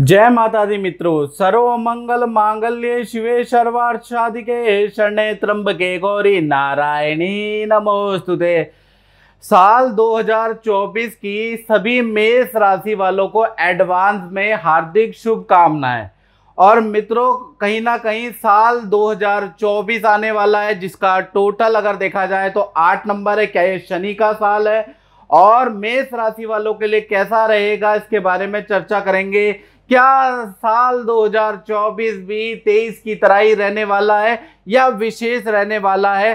जय माता दी मित्रों सर्व मंगल मांगल्य शिवे સાધિકે शरणे ત્રંબકે गौरी नारायणी नमोस्तुते साल 2024 की सभी मेष राशि वालों को एडवांस में हार्दिक शुभकामनाएं और मित्रों कहीं ना कहीं साल 2024 आने वाला है जिसका टोटल अगर देखा जाए तो आठ नंबर है क्या ये शनि का साल है और मेष राशि वालों के लिए कैसा रहेगा इसके बारे में चर्चा करेंगे क्या साल 2024 भी तेईस की तरह ही रहने वाला है या विशेष रहने वाला है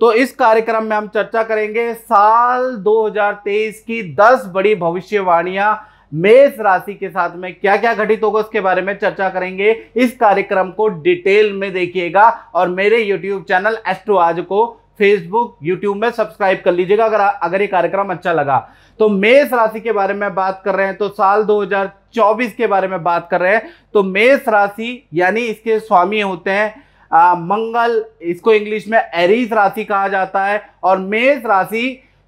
तो इस कार्यक्रम में हम चर्चा करेंगे साल 2023 की 10 बड़ी भविष्यवाणियां मेष राशि के साथ में क्या क्या घटित होगा उसके बारे में चर्चा करेंगे इस कार्यक्रम को डिटेल में देखिएगा और मेरे यूट्यूब चैनल एस्ट्रो आज को फेसबुक यूट्यूब में सब्सक्राइब कर लीजिएगा अगर अगर ये कार्यक्रम अच्छा लगा तो मेष राशि के बारे में बात कर रहे हैं तो साल 2024 के बारे में बात कर रहे हैं तो मेष राशि यानी इसके स्वामी होते हैं आ, मंगल इसको इंग्लिश में एरीज राशि कहा जाता है और मेष राशि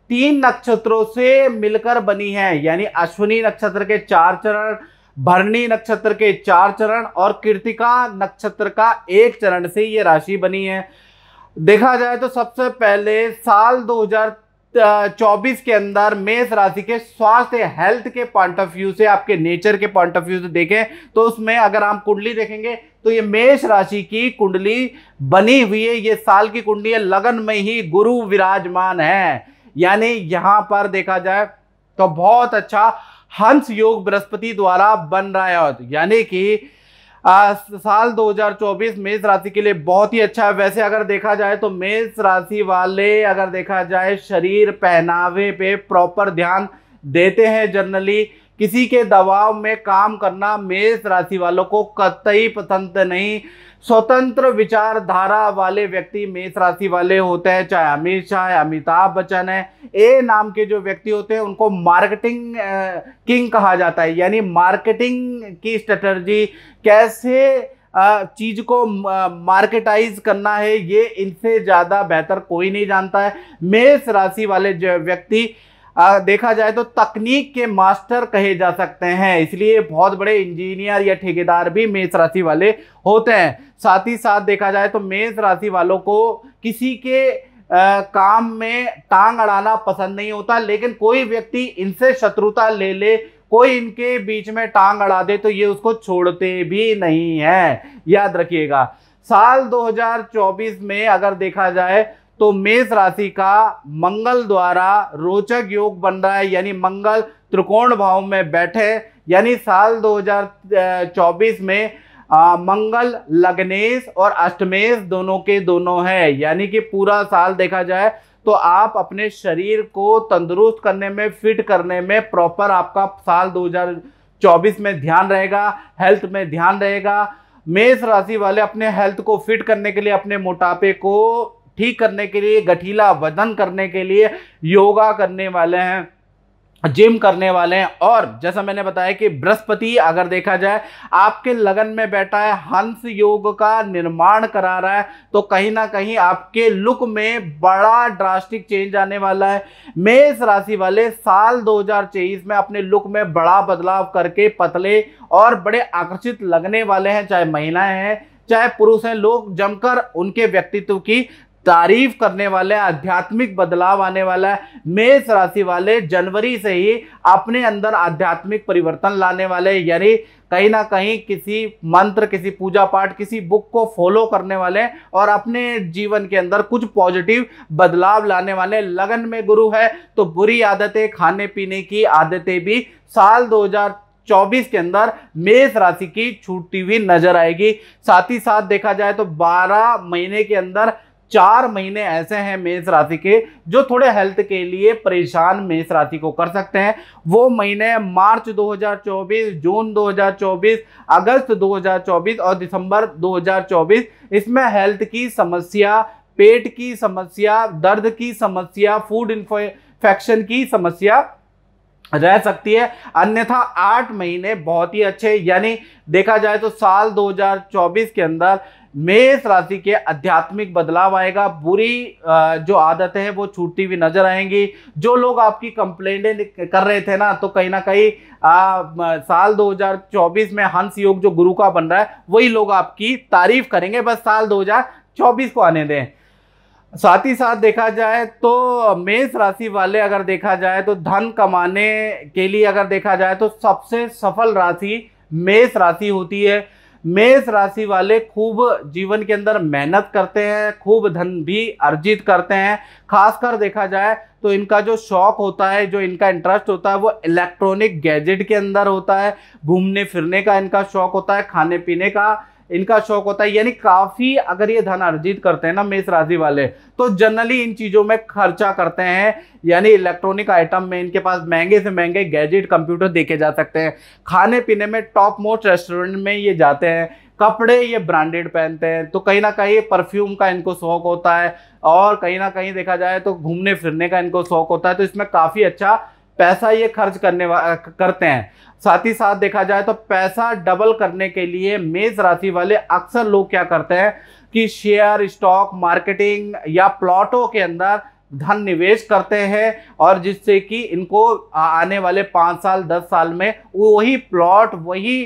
तीन नक्षत्रों से मिलकर बनी है यानी अश्विनी नक्षत्र के चार चरण भरणी नक्षत्र के चार चरण और कृतिका नक्षत्र का एक चरण से ये राशि बनी है देखा जाए तो सबसे पहले साल 2024 के अंदर मेष राशि के स्वास्थ्य हेल्थ के पॉइंट ऑफ व्यू से आपके नेचर के पॉइंट ऑफ व्यू से देखें तो उसमें अगर आप कुंडली देखेंगे तो ये मेष राशि की कुंडली बनी हुई है ये साल की कुंडली है लगन में ही गुरु विराजमान है यानी यहाँ पर देखा जाए तो बहुत अच्छा हंस योग बृहस्पति द्वारा बन रहा है यानी कि आ, साल 2024 मेष राशि के लिए बहुत ही अच्छा है वैसे अगर देखा जाए तो मेष राशि वाले अगर देखा जाए शरीर पहनावे पे प्रॉपर ध्यान देते हैं जनरली किसी के दबाव में काम करना मेष राशि वालों को कतई पसंद नहीं स्वतंत्र विचारधारा वाले व्यक्ति मेष राशि वाले होते हैं चाहे अमित शाह है अमिताभ बच्चन है ए नाम के जो व्यक्ति होते हैं उनको मार्केटिंग किंग कहा जाता है यानी मार्केटिंग की स्ट्रेटर्जी कैसे चीज़ को मार्केटाइज करना है ये इनसे ज़्यादा बेहतर कोई नहीं जानता है मेष राशि वाले जो व्यक्ति आ, देखा जाए तो तकनीक के मास्टर कहे जा सकते हैं इसलिए बहुत बड़े इंजीनियर या ठेकेदार भी मेष राशि वाले होते हैं साथ ही साथ देखा जाए तो मेष राशि वालों को किसी के आ, काम में टांग अड़ाना पसंद नहीं होता लेकिन कोई व्यक्ति इनसे शत्रुता ले ले कोई इनके बीच में टांग अड़ा दे तो ये उसको छोड़ते भी नहीं हैं याद रखिएगा साल 2024 में अगर देखा जाए तो मेष राशि का मंगल द्वारा रोचक योग बन रहा है यानी मंगल त्रिकोण भाव में बैठे यानी साल 2024 में आ, मंगल लग्नेश और अष्टमेश दोनों के दोनों है यानी कि पूरा साल देखा जाए तो आप अपने शरीर को तंदुरुस्त करने में फिट करने में प्रॉपर आपका साल 2024 में ध्यान रहेगा हेल्थ में ध्यान रहेगा मेष राशि वाले अपने हेल्थ को फिट करने के लिए अपने मोटापे को ठीक करने के लिए गठीला वजन करने के लिए योगा करने वाले हैं जिम करने वाले हैं और जैसा मैंने बताया कि बृहस्पति अगर देखा जाए आपके लगन में बैठा है हंस योग का निर्माण करा रहा है तो कहीं ना कहीं आपके लुक में बड़ा ड्रास्टिक चेंज आने वाला है मेष राशि वाले साल 2023 में अपने लुक में बड़ा बदलाव करके पतले और बड़े आकर्षित लगने वाले हैं चाहे महिलाएं हैं चाहे पुरुष हैं लोग जमकर उनके व्यक्तित्व की तारीफ करने वाले आध्यात्मिक बदलाव आने वाला है मेष राशि वाले जनवरी से ही अपने अंदर आध्यात्मिक परिवर्तन लाने वाले यानी कहीं ना कहीं किसी मंत्र किसी पूजा पाठ किसी बुक को फॉलो करने वाले और अपने जीवन के अंदर कुछ पॉजिटिव बदलाव लाने वाले लगन में गुरु है तो बुरी आदतें खाने पीने की आदतें भी साल 2000 24 के अंदर मेष राशि की छूटी हुई नजर आएगी साथ ही साथ देखा जाए तो 12 महीने के अंदर चार महीने ऐसे हैं मेष राशि के जो थोड़े हेल्थ के लिए परेशान मेष राशि को कर सकते हैं वो महीने मार्च 2024 जून 2024 अगस्त 2024 और दिसंबर 2024 इसमें हेल्थ की समस्या पेट की समस्या दर्द की समस्या फूड इन्फेक्शन की समस्या रह सकती है अन्यथा आठ महीने बहुत ही अच्छे यानी देखा जाए तो साल 2024 के अंदर मेष राशि के आध्यात्मिक बदलाव आएगा बुरी जो आदतें हैं वो छूटती हुई नजर आएंगी जो लोग आपकी कंप्लेंटें कर रहे थे ना तो कहीं ना कहीं साल 2024 में हंस योग जो गुरु का बन रहा है वही लोग आपकी तारीफ करेंगे बस साल 2024 को आने दें साथ ही साथ देखा जाए तो मेष राशि वाले अगर देखा जाए तो धन कमाने के लिए अगर देखा जाए तो सबसे सफल राशि मेष राशि होती है मेष राशि वाले खूब जीवन के अंदर मेहनत करते हैं खूब धन भी अर्जित करते हैं खासकर देखा जाए तो इनका जो शौक होता है जो इनका इंटरेस्ट होता है वो इलेक्ट्रॉनिक गैजेट के अंदर होता है घूमने फिरने का इनका शौक होता है खाने पीने का इनका शौक होता है यानी काफी अगर ये धन अर्जित करते हैं ना मेष राशि वाले तो जनरली इन चीजों में खर्चा करते हैं यानी इलेक्ट्रॉनिक आइटम में इनके पास महंगे से महंगे गैजेट कंप्यूटर देखे जा सकते हैं खाने पीने में टॉप मोस्ट रेस्टोरेंट में ये जाते हैं कपड़े ये ब्रांडेड पहनते हैं तो कहीं ना कहीं परफ्यूम का इनको शौक होता है और कहीं ना कहीं देखा जाए तो घूमने फिरने का इनको शौक होता है तो इसमें काफ़ी अच्छा पैसा ये खर्च करने करते हैं साथ ही साथ देखा जाए तो पैसा डबल करने के लिए मेज राशि वाले अक्सर लोग क्या करते हैं कि शेयर स्टॉक मार्केटिंग या प्लॉटों के अंदर धन निवेश करते हैं और जिससे कि इनको आने वाले पाँच साल दस साल में वही प्लॉट वही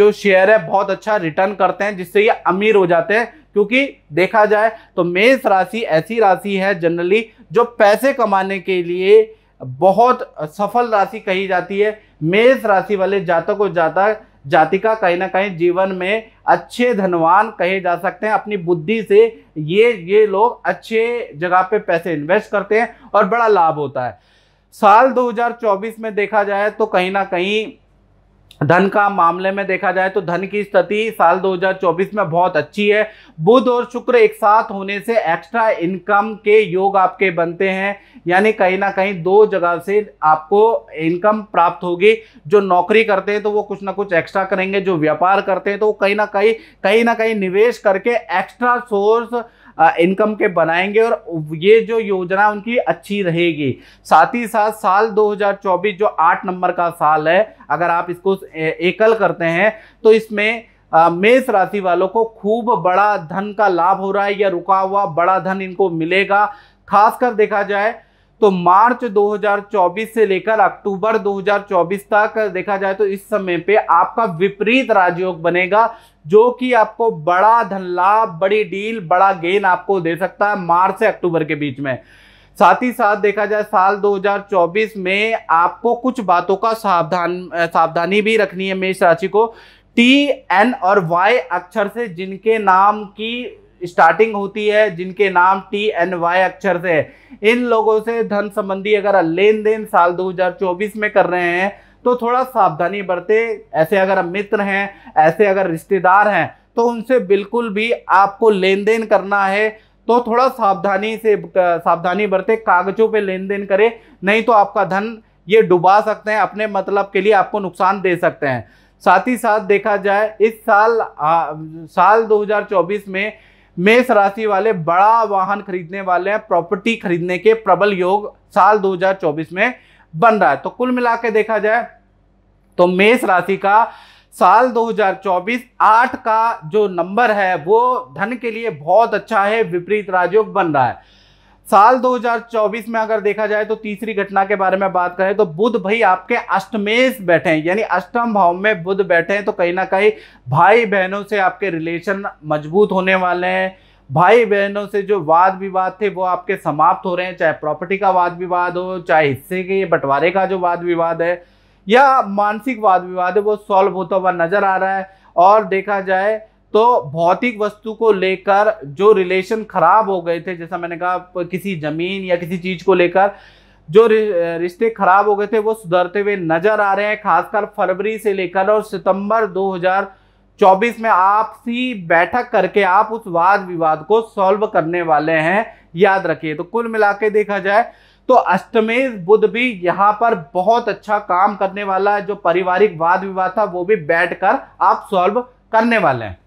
जो शेयर है बहुत अच्छा रिटर्न करते हैं जिससे ये अमीर हो जाते हैं क्योंकि देखा जाए तो मेष राशि ऐसी राशि है जनरली जो पैसे कमाने के लिए बहुत सफल राशि कही जाती है मेष राशि वाले जातक और जाता जातिका कहीं ना कहीं जीवन में अच्छे धनवान कहे जा सकते हैं अपनी बुद्धि से ये ये लोग अच्छे जगह पे पैसे इन्वेस्ट करते हैं और बड़ा लाभ होता है साल 2024 में देखा जाए तो कहीं ना कहीं धन का मामले में देखा जाए तो धन की स्थिति साल 2024 में बहुत अच्छी है बुध और शुक्र एक साथ होने से एक्स्ट्रा इनकम के योग आपके बनते हैं यानी कहीं ना कहीं दो जगह से आपको इनकम प्राप्त होगी जो नौकरी करते हैं तो वो कुछ ना कुछ एक्स्ट्रा करेंगे जो व्यापार करते हैं तो कहीं ना कहीं कहीं ना कहीं निवेश करके एक्स्ट्रा सोर्स इनकम के बनाएंगे और ये जो योजना उनकी अच्छी रहेगी साथ ही साथ साल 2024 जो आठ नंबर का साल है अगर आप इसको एकल करते हैं तो इसमें मेष राशि वालों को खूब बड़ा धन का लाभ हो रहा है या रुका हुआ बड़ा धन इनको मिलेगा खासकर देखा जाए तो मार्च 2024 से लेकर अक्टूबर 2024 तक देखा जाए तो इस समय पे आपका विपरीत राजयोग बनेगा जो कि आपको बड़ा धन लाभ बड़ी डील बड़ा गेन आपको दे सकता है मार्च से अक्टूबर के बीच में साथ ही साथ देखा जाए साल 2024 में आपको कुछ बातों का सावधान सावधानी भी रखनी है मेष राशि को टी एन और वाई अक्षर से जिनके नाम की स्टार्टिंग होती है जिनके नाम टी एन वाई अक्षर से है इन लोगों से धन संबंधी अगर लेन देन साल 2024 में कर रहे हैं तो थोड़ा सावधानी बरते ऐसे अगर मित्र हैं ऐसे अगर रिश्तेदार हैं तो उनसे बिल्कुल भी आपको लेन देन करना है तो थोड़ा सावधानी से सावधानी बरते कागजों पे लेन देन करे नहीं तो आपका धन ये डुबा सकते हैं अपने मतलब के लिए आपको नुकसान दे सकते हैं साथ ही साथ देखा जाए इस साल आ, साल 2024 में मेष राशि वाले बड़ा वाहन खरीदने वाले हैं प्रॉपर्टी खरीदने के प्रबल योग साल 2024 में बन रहा है तो कुल मिला के देखा जाए तो मेष राशि का साल 2024 आठ का जो नंबर है वो धन के लिए बहुत अच्छा है विपरीत राजयोग बन रहा है साल 2024 में अगर देखा जाए तो तीसरी घटना के बारे में बात करें तो बुध भाई आपके अष्टमेश बैठे हैं यानी अष्टम भाव में बुध बैठे हैं तो कहीं ना कहीं भाई बहनों से आपके रिलेशन मजबूत होने वाले हैं भाई बहनों से जो वाद विवाद थे वो आपके समाप्त हो रहे हैं चाहे प्रॉपर्टी का वाद विवाद हो चाहे हिस्से के बंटवारे का जो वाद विवाद है या मानसिक वाद विवाद है वो सॉल्व होता हुआ नजर आ रहा है और देखा जाए तो भौतिक वस्तु को लेकर जो रिलेशन खराब हो गए थे जैसा मैंने कहा किसी जमीन या किसी चीज को लेकर जो रिश्ते खराब हो गए थे वो सुधरते हुए नजर आ रहे हैं खासकर फरवरी से लेकर और सितंबर 2024 में आपसी बैठक करके आप उस वाद विवाद को सॉल्व करने वाले हैं याद रखिए तो कुल मिला के देखा जाए तो अष्टमेश बुद्ध भी यहाँ पर बहुत अच्छा काम करने वाला है जो पारिवारिक वाद विवाद था वो भी बैठकर आप सॉल्व करने वाले हैं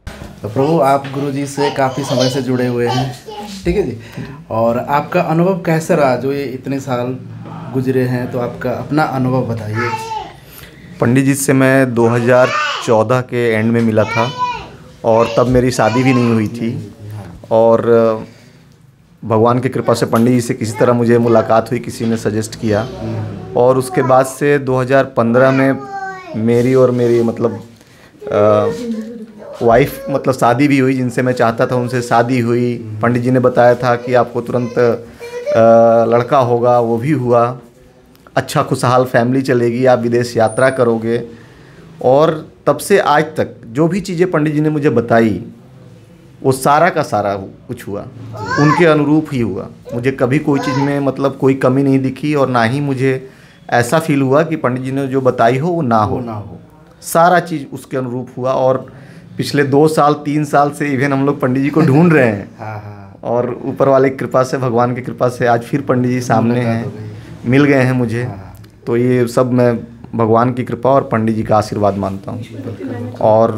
तो प्रभु आप गुरु जी से काफ़ी समय से जुड़े हुए हैं ठीक है जी और आपका अनुभव कैसा रहा जो ये इतने साल गुजरे हैं तो आपका अपना अनुभव बताइए पंडित जी से मैं 2014 के एंड में मिला था और तब मेरी शादी भी नहीं हुई थी और भगवान की कृपा से पंडित जी से किसी तरह मुझे मुलाकात हुई किसी ने सजेस्ट किया और उसके बाद से 2015 में मेरी और मेरी मतलब आ, वाइफ मतलब शादी भी हुई जिनसे मैं चाहता था उनसे शादी हुई पंडित जी ने बताया था कि आपको तुरंत लड़का होगा वो भी हुआ अच्छा खुशहाल फैमिली चलेगी आप विदेश यात्रा करोगे और तब से आज तक जो भी चीज़ें पंडित जी ने मुझे बताई वो सारा का सारा कुछ हुआ उनके अनुरूप ही हुआ मुझे कभी कोई चीज़ में मतलब कोई कमी नहीं दिखी और ना ही मुझे ऐसा फील हुआ कि पंडित जी ने जो बताई हो वो ना हो ना हो सारा चीज़ उसके अनुरूप हुआ और पिछले दो साल तीन साल से इवन हम लोग पंडित जी को ढूंढ रहे हैं हाँ, हाँ। और ऊपर वाले कृपा से भगवान की कृपा से आज फिर पंडित जी सामने हैं मिल गए हैं मुझे हाँ, तो ये सब मैं भगवान की कृपा और पंडित जी का आशीर्वाद मानता हूँ और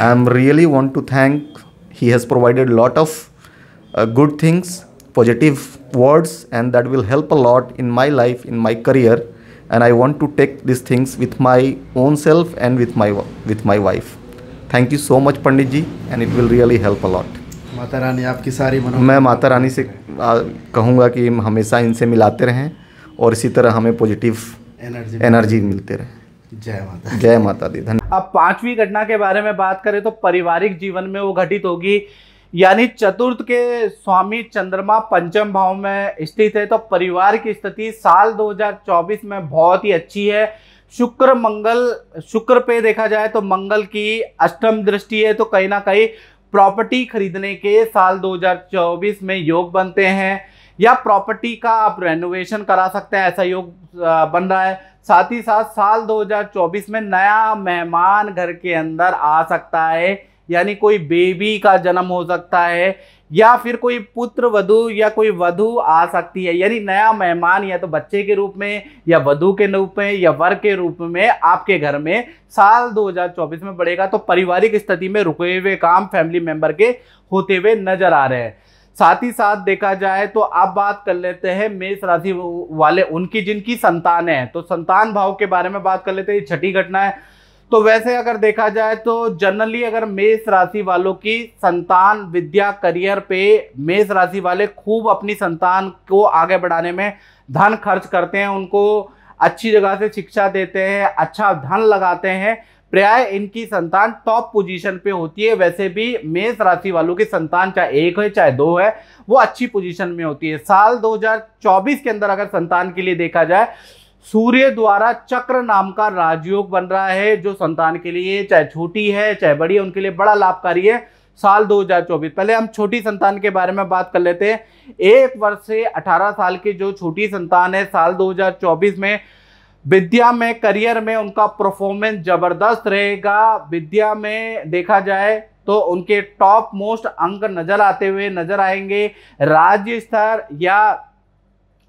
I am really want to thank he has provided lot of good things positive words and that will help a lot in my life in my career and I want to take this things with my own self and with my with my wife thank you so much Pandit ji and it will really help a lot Mata Rani आपकी सारी मनो मैं माता रानी से कहूँगा कि हमेशा इनसे मिलाते रहें और इसी तरह हमें पॉजिटिव एनर्जी एनर्जी मिलते रहे जय माता जय माता दी धन्य अब पांचवी घटना के बारे में बात करें तो पारिवारिक जीवन में वो घटित होगी यानी चतुर्थ के स्वामी चंद्रमा पंचम भाव में स्थित है तो परिवार की स्थिति साल 2024 में बहुत ही अच्छी है शुक्र मंगल शुक्र पे देखा जाए तो मंगल की अष्टम दृष्टि है तो कहीं ना कहीं प्रॉपर्टी खरीदने के साल 2024 में योग बनते हैं या प्रॉपर्टी का आप रेनोवेशन करा सकते हैं ऐसा योग बन रहा है साथ ही साथ साल 2024 में नया मेहमान घर के अंदर आ सकता है यानी कोई बेबी का जन्म हो सकता है या फिर कोई पुत्र वधु या कोई वधु आ सकती है यानी नया मेहमान या तो बच्चे के रूप में या वधु के रूप में या वर के रूप में आपके घर में साल 2024 में बढ़ेगा तो पारिवारिक स्थिति में रुके हुए काम फैमिली मेंबर के होते हुए नजर आ रहे हैं साथ ही साथ देखा जाए तो आप बात कर लेते हैं मेष राशि वाले उनकी जिनकी संतान है तो संतान भाव के बारे में बात कर लेते हैं छठी घटना है तो वैसे अगर देखा जाए तो जनरली अगर मेष राशि वालों की संतान विद्या करियर पे मेष राशि वाले खूब अपनी संतान को आगे बढ़ाने में धन खर्च करते हैं उनको अच्छी जगह से शिक्षा देते हैं अच्छा धन लगाते हैं प्राय इनकी संतान टॉप पोजीशन पे होती है वैसे भी मेष राशि वालों की संतान चाहे एक है चाहे दो है वो अच्छी पोजीशन में होती है साल 2024 के अंदर अगर संतान के लिए देखा जाए सूर्य द्वारा चक्र नाम का राजयोग बन रहा है जो संतान के लिए चाहे छोटी है चाहे बड़ी है उनके लिए बड़ा लाभकारी है साल 2024 पहले हम छोटी संतान के बारे में बात कर लेते हैं एक वर्ष से 18 साल की जो छोटी संतान है साल 2024 में विद्या में करियर में उनका परफॉर्मेंस जबरदस्त रहेगा विद्या में देखा जाए तो उनके टॉप मोस्ट अंक नजर आते हुए नजर आएंगे राज्य स्तर या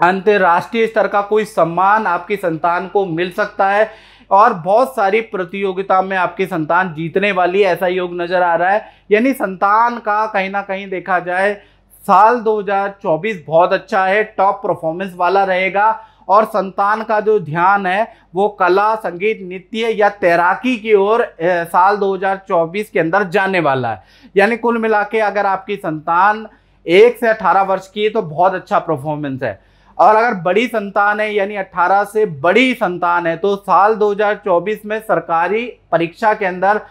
अंतर्राष्ट्रीय स्तर का कोई सम्मान आपकी संतान को मिल सकता है और बहुत सारी प्रतियोगिता में आपकी संतान जीतने वाली ऐसा योग नज़र आ रहा है यानी संतान का कहीं ना कहीं देखा जाए साल 2024 बहुत अच्छा है टॉप परफॉर्मेंस वाला रहेगा और संतान का जो ध्यान है वो कला संगीत नृत्य या तैराकी की ओर साल 2024 के अंदर जाने वाला है यानी कुल मिला के अगर आपकी संतान एक से अठारह वर्ष की है तो बहुत अच्छा परफॉर्मेंस है और अगर बड़ी संतान है यानी 18 से बड़ी संतान है तो साल 2024 में सरकारी परीक्षा के अंदर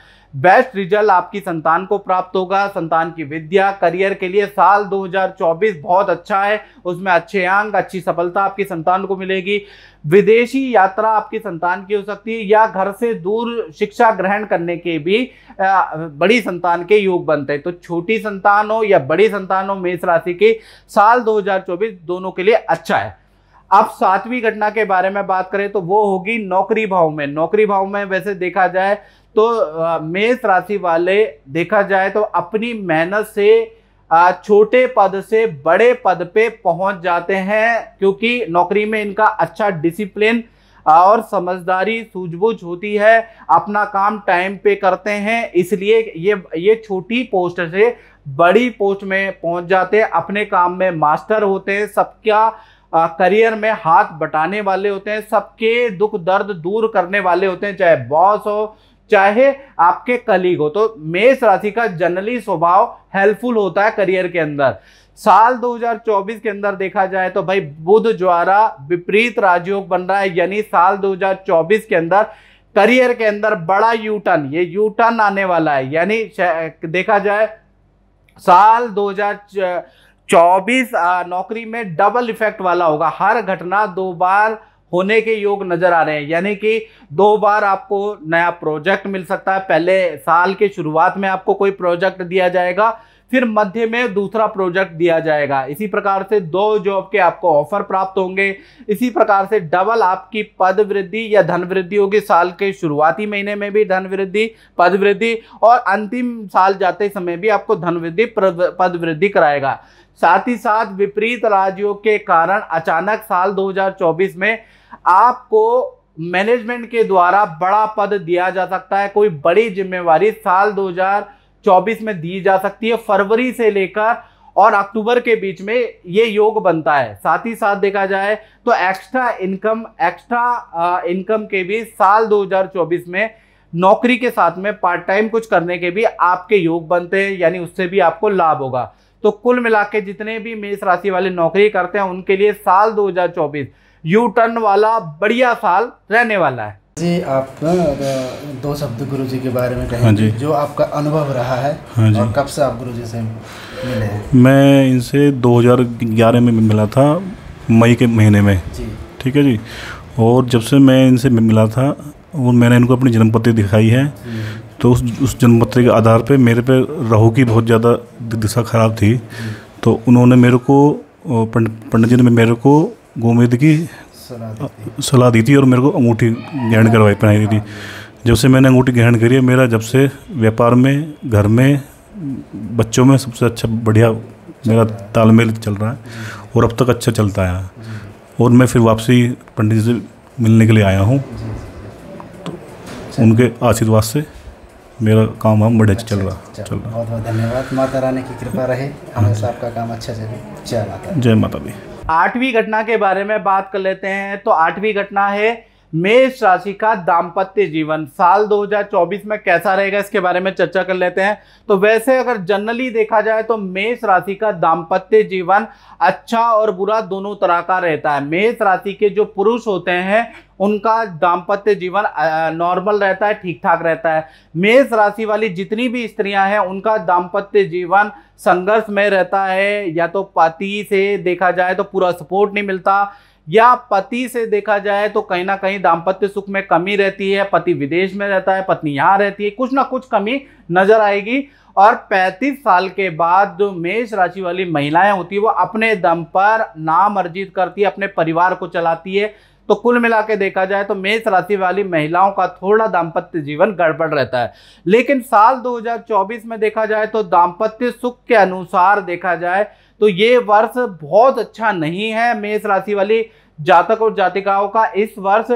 बेस्ट रिजल्ट आपकी संतान को प्राप्त होगा संतान की विद्या करियर के लिए साल 2024 बहुत अच्छा है उसमें अच्छे अंक अच्छी सफलता आपकी संतान को मिलेगी विदेशी यात्रा आपकी संतान की हो सकती है या घर से दूर शिक्षा ग्रहण करने के भी बड़ी संतान के योग बनते हैं तो छोटी संतान हो या बड़ी संतान हो मेष राशि की साल 2024 दोनों के लिए अच्छा है अब सातवीं घटना के बारे में बात करें तो वो होगी नौकरी भाव में नौकरी भाव में वैसे देखा जाए तो मेष राशि वाले देखा जाए तो अपनी मेहनत से छोटे पद से बड़े पद पे पहुंच जाते हैं क्योंकि नौकरी में इनका अच्छा डिसिप्लिन और समझदारी सूझबूझ होती है अपना काम टाइम पे करते हैं इसलिए ये ये छोटी पोस्ट से बड़ी पोस्ट में पहुंच जाते हैं अपने काम में मास्टर होते हैं सबका करियर में हाथ बटाने वाले होते हैं सबके दुख दर्द दूर करने वाले होते हैं चाहे बॉस हो चाहे आपके कलीग हो तो मेष राशि का जनरली स्वभाव हेल्पफुल होता है करियर के अंदर साल 2024 के अंदर देखा जाए तो भाई बुध द्वारा विपरीत राजयोग बन रहा है यानी साल 2024 के अंदर करियर के अंदर बड़ा यूटर्न ये यूटर्न आने वाला है यानी देखा जाए साल 2024 नौकरी में डबल इफेक्ट वाला होगा हर घटना दो बार होने के योग नज़र आ रहे हैं यानी कि दो बार आपको नया प्रोजेक्ट मिल सकता है पहले साल के शुरुआत में आपको कोई प्रोजेक्ट दिया जाएगा फिर मध्य में दूसरा प्रोजेक्ट दिया जाएगा इसी प्रकार से दो जॉब के आपको ऑफर प्राप्त होंगे इसी प्रकार से डबल आपकी पद वृद्धि या धन वृद्धि होगी साल के शुरुआती महीने में भी धन वृद्धि पद वृद्धि और अंतिम साल जाते समय भी आपको धन वृद्धि पद वृद्धि कराएगा साथ ही साथ विपरीत राज्यों के कारण अचानक साल 2024 में आपको मैनेजमेंट के द्वारा बड़ा पद दिया जा सकता है कोई बड़ी जिम्मेवारी साल 2000 चौबीस में दी जा सकती है फरवरी से लेकर और अक्टूबर के बीच में ये योग बनता है साथ ही साथ देखा जाए तो एक्स्ट्रा इनकम एक्स्ट्रा इनकम के भी साल 2024 में नौकरी के साथ में पार्ट टाइम कुछ करने के भी आपके योग बनते हैं यानी उससे भी आपको लाभ होगा तो कुल मिला के जितने भी मेष राशि वाले नौकरी करते हैं उनके लिए साल 2024 यू टर्न वाला बढ़िया साल रहने वाला है जी आप दो शब्द गुरु जी के बारे में कहें हाँ जो आपका अनुभव रहा है हाँ जी और कब से आप गुरु जी से मिले मैं इनसे 2011 में मिला था मई के महीने में जी ठीक है जी और जब से मैं इनसे मिला था और मैंने इनको अपनी जन्मपत्री दिखाई है तो उस उस जन्मपत्री के आधार पे मेरे पे राहू की बहुत ज़्यादा दिशा खराब थी तो उन्होंने मेरे को पंडित जी ने मेरे को गोमेद की सलाह दी थी और मेरे को अंगूठी ग्रहण करवाई पहनाई थी जब से मैंने अंगूठी ग्रहण करी है मेरा जब से व्यापार में घर में बच्चों में सबसे अच्छा बढ़िया मेरा तालमेल चल रहा है और अब तक अच्छा चलता है और मैं फिर वापसी पंडित जी से मिलने के लिए आया हूँ तो उनके आशीर्वाद से मेरा काम हम बड़े अच्छा, चल रहा चल रहा बहुत बहुत धन्यवाद माता रानी की कृपा रहे हाँ हमेशा आपका काम अच्छा चले जय माता जय माता दी आठवीं घटना के बारे में बात कर लेते हैं तो आठवीं घटना है मेष राशि का दाम्पत्य जीवन साल 2024 में कैसा रहेगा इसके बारे में चर्चा कर लेते हैं तो वैसे अगर जनरली देखा जाए तो मेष राशि का दाम्पत्य जीवन अच्छा और बुरा दोनों तरह का रहता है मेष राशि के जो पुरुष होते हैं उनका दाम्पत्य जीवन नॉर्मल रहता है ठीक ठाक रहता है मेष राशि वाली जितनी भी स्त्रियां हैं उनका दाम्पत्य जीवन संघर्ष में रहता है या तो पति से देखा जाए तो पूरा सपोर्ट नहीं मिलता या पति से देखा जाए तो कहीं ना कहीं दाम्पत्य सुख में कमी रहती है पति विदेश में रहता है पत्नी यहाँ रहती है कुछ ना कुछ कमी नजर आएगी और 35 साल के बाद जो मेष राशि वाली महिलाएं होती है वो अपने दम पर नाम अर्जित करती है अपने परिवार को चलाती है तो कुल मिला के देखा जाए तो मेष राशि वाली महिलाओं का थोड़ा दाम्पत्य जीवन गड़बड़ रहता है लेकिन साल 2024 में देखा जाए तो दाम्पत्य सुख के अनुसार देखा जाए तो ये वर्ष बहुत अच्छा नहीं है मेष राशि वाली जातक और जातिकाओं का इस वर्ष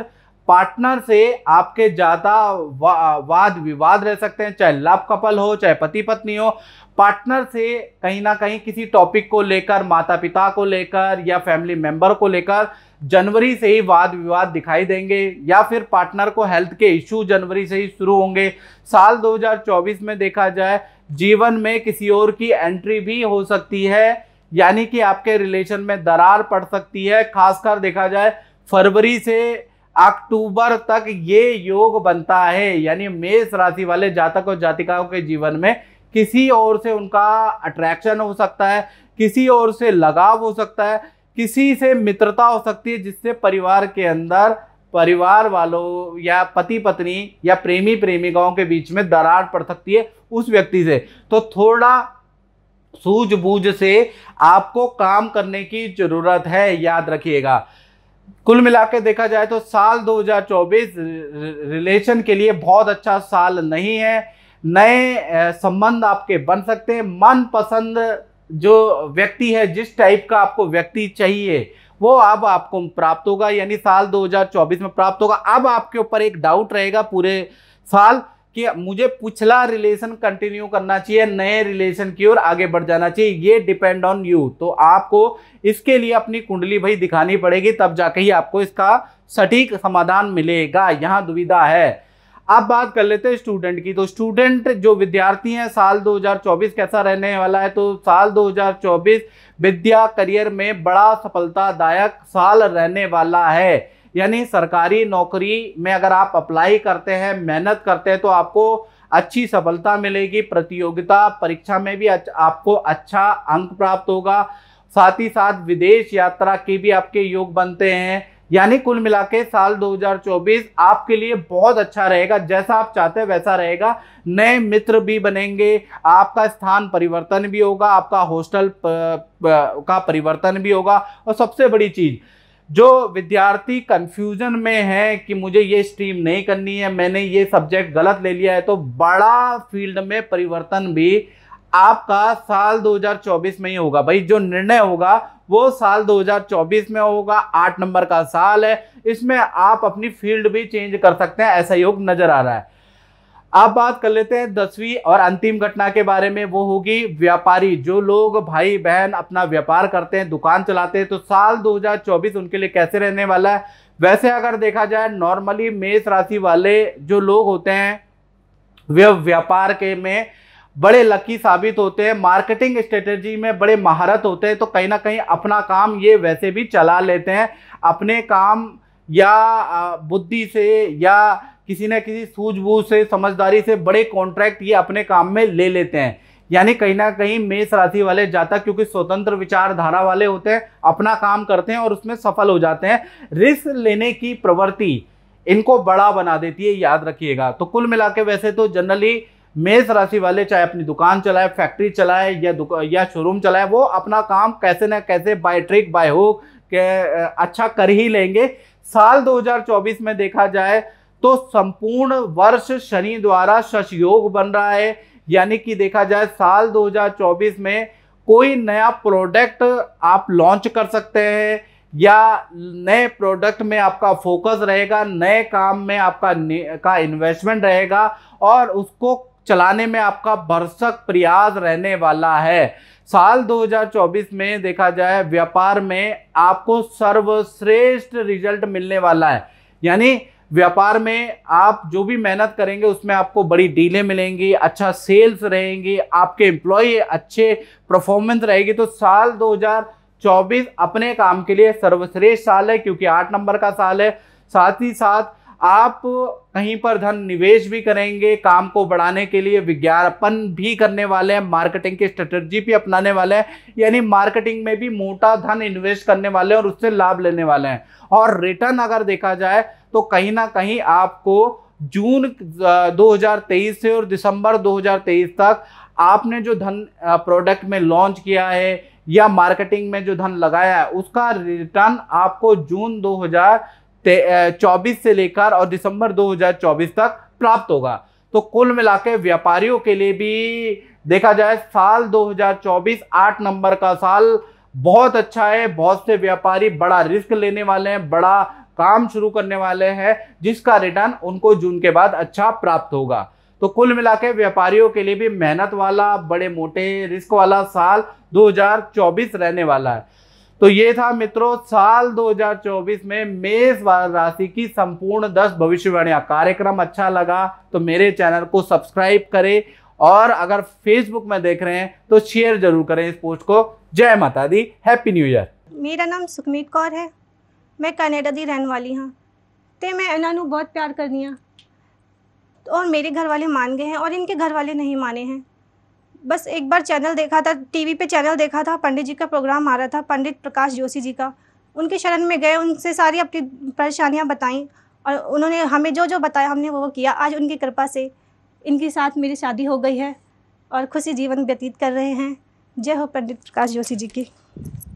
पार्टनर से आपके ज़्यादा वा, वाद विवाद रह सकते हैं चाहे लव कपल हो चाहे पति पत्नी हो पार्टनर से कहीं ना कहीं किसी टॉपिक को लेकर माता पिता को लेकर या फैमिली मेंबर को लेकर जनवरी से ही वाद विवाद दिखाई देंगे या फिर पार्टनर को हेल्थ के इश्यू जनवरी से ही शुरू होंगे साल 2024 में देखा जाए जीवन में किसी और की एंट्री भी हो सकती है यानी कि आपके रिलेशन में दरार पड़ सकती है खासकर देखा जाए फरवरी से अक्टूबर तक ये योग बनता है यानी मेष राशि वाले जातक और जातिकाओं के जीवन में किसी और से उनका अट्रैक्शन हो सकता है किसी और से लगाव हो सकता है किसी से मित्रता हो सकती है जिससे परिवार के अंदर परिवार वालों या पति पत्नी या प्रेमी प्रेमिकाओं के बीच में दरार पड़ सकती है उस व्यक्ति से तो थोड़ा सूझबूझ से आपको काम करने की ज़रूरत है याद रखिएगा कुल मिला देखा जाए तो साल 2024 रिलेशन के लिए बहुत अच्छा साल नहीं है नए संबंध आपके बन सकते हैं मनपसंद जो व्यक्ति है जिस टाइप का आपको व्यक्ति चाहिए वो अब आपको प्राप्त होगा यानी साल 2024 में प्राप्त होगा अब आपके ऊपर एक डाउट रहेगा पूरे साल कि मुझे पिछला रिलेशन कंटिन्यू करना चाहिए नए रिलेशन की ओर आगे बढ़ जाना चाहिए ये डिपेंड ऑन यू तो आपको इसके लिए अपनी कुंडली भाई दिखानी पड़ेगी तब जाके ही आपको इसका सटीक समाधान मिलेगा यहाँ दुविधा है अब बात कर लेते हैं स्टूडेंट की तो स्टूडेंट जो विद्यार्थी हैं साल 2024 कैसा रहने वाला है तो साल 2024 विद्या करियर में बड़ा सफलतादायक साल रहने वाला है यानी सरकारी नौकरी में अगर आप अप्लाई करते हैं मेहनत करते हैं तो आपको अच्छी सफलता मिलेगी प्रतियोगिता परीक्षा में भी आपको अच्छा अंक प्राप्त होगा साथ ही साथ विदेश यात्रा के भी आपके योग बनते हैं यानी कुल मिला के साल 2024 आपके लिए बहुत अच्छा रहेगा जैसा आप चाहते हैं वैसा रहेगा नए मित्र भी बनेंगे आपका स्थान परिवर्तन भी होगा आपका हॉस्टल का परिवर्तन भी होगा और सबसे बड़ी चीज़ जो विद्यार्थी कंफ्यूजन में है कि मुझे ये स्ट्रीम नहीं करनी है मैंने ये सब्जेक्ट गलत ले लिया है तो बड़ा फील्ड में परिवर्तन भी आपका साल 2024 में ही होगा भाई जो निर्णय होगा वो साल 2024 में होगा आठ नंबर का साल है इसमें आप अपनी फील्ड भी चेंज कर सकते हैं ऐसा योग नजर आ रहा है आप बात कर लेते हैं दसवीं और अंतिम घटना के बारे में वो होगी व्यापारी जो लोग भाई बहन अपना व्यापार करते हैं दुकान चलाते हैं तो साल 2024 उनके लिए कैसे रहने वाला है वैसे अगर देखा जाए नॉर्मली मेष राशि वाले जो लोग होते हैं वे व्यापार के में बड़े लकी साबित होते हैं मार्केटिंग स्ट्रेटेजी में बड़े महारत होते हैं तो कहीं ना कहीं अपना काम ये वैसे भी चला लेते हैं अपने काम या बुद्धि से या किसी न किसी सूझबूझ से समझदारी से बड़े कॉन्ट्रैक्ट ये अपने काम में ले लेते हैं यानी कहीं ना कहीं मेष राशि वाले जाता क्योंकि स्वतंत्र विचारधारा वाले होते हैं अपना काम करते हैं और उसमें सफल हो जाते हैं रिस्क लेने की प्रवृत्ति इनको बड़ा बना देती है याद रखिएगा तो कुल मिला वैसे तो जनरली मेष राशि वाले चाहे अपनी दुकान चलाए फैक्ट्री चलाए या या शोरूम चलाए वो अपना काम कैसे ना कैसे बाय ट्रिक बाय हुक अच्छा कर ही लेंगे साल 2024 में देखा जाए तो संपूर्ण वर्ष शनि द्वारा शश योग बन रहा है यानी कि देखा जाए साल 2024 में कोई नया प्रोडक्ट आप लॉन्च कर सकते हैं या नए प्रोडक्ट में आपका फोकस रहेगा नए काम में आपका का इन्वेस्टमेंट रहेगा और उसको चलाने में आपका भरसक प्रयास रहने वाला है साल 2024 में देखा जाए व्यापार में आपको सर्वश्रेष्ठ रिजल्ट मिलने वाला है यानी व्यापार में आप जो भी मेहनत करेंगे उसमें आपको बड़ी डीलें मिलेंगी अच्छा सेल्स रहेंगी आपके एम्प्लॉय अच्छे परफॉर्मेंस रहेगी तो साल 2024 अपने काम के लिए सर्वश्रेष्ठ साल है क्योंकि आठ नंबर का साल है साथ ही साथ आप कहीं पर धन निवेश भी करेंगे काम को बढ़ाने के लिए विज्ञापन भी करने वाले हैं मार्केटिंग की स्ट्रेटजी भी अपनाने वाले हैं यानी मार्केटिंग में भी मोटा धन इन्वेस्ट करने वाले हैं और उससे लाभ लेने वाले हैं और रिटर्न अगर देखा जाए तो कहीं ना कहीं आपको जून 2023 से और दिसंबर 2023 तक आपने जो धन प्रोडक्ट में लॉन्च किया है या मार्केटिंग में जो धन लगाया है उसका रिटर्न आपको जून चौबीस से लेकर और दिसंबर 2024 तक प्राप्त होगा तो कुल मिला व्यापारियों के लिए भी देखा जाए साल 2024 आठ नंबर का साल बहुत अच्छा है बहुत से व्यापारी बड़ा रिस्क लेने वाले हैं बड़ा काम शुरू करने वाले हैं जिसका रिटर्न उनको जून के बाद अच्छा प्राप्त होगा तो कुल मिला के व्यापारियों के लिए भी मेहनत वाला बड़े मोटे रिस्क वाला साल 2024 रहने वाला है तो ये था मित्रों साल 2024 में मेष राशि की संपूर्ण दस भविष्यवाणी कार्यक्रम अच्छा लगा तो मेरे चैनल को सब्सक्राइब करें और अगर फेसबुक में देख रहे हैं तो शेयर जरूर करें इस पोस्ट को जय माता दी हैप्पी न्यू ईयर मेरा नाम सुखमीत कौर है मैं कनाडा दी रहने वाली हाँ तो मैं ਇਹਨਾਂ बहुत प्यार करनी ਕਰਦੀ और मेरे घर वाले मान गए हैं और इनके घर वाले नहीं माने हैं बस एक बार चैनल देखा था टीवी पे चैनल देखा था पंडित जी का प्रोग्राम आ रहा था पंडित प्रकाश जोशी जी का उनके शरण में गए उनसे सारी अपनी परेशानियाँ बताई और उन्होंने हमें जो जो बताया हमने वो वो किया आज उनकी कृपा से इनके साथ मेरी शादी हो गई है और खुशी जीवन व्यतीत कर रहे हैं जय हो पंडित प्रकाश जोशी जी की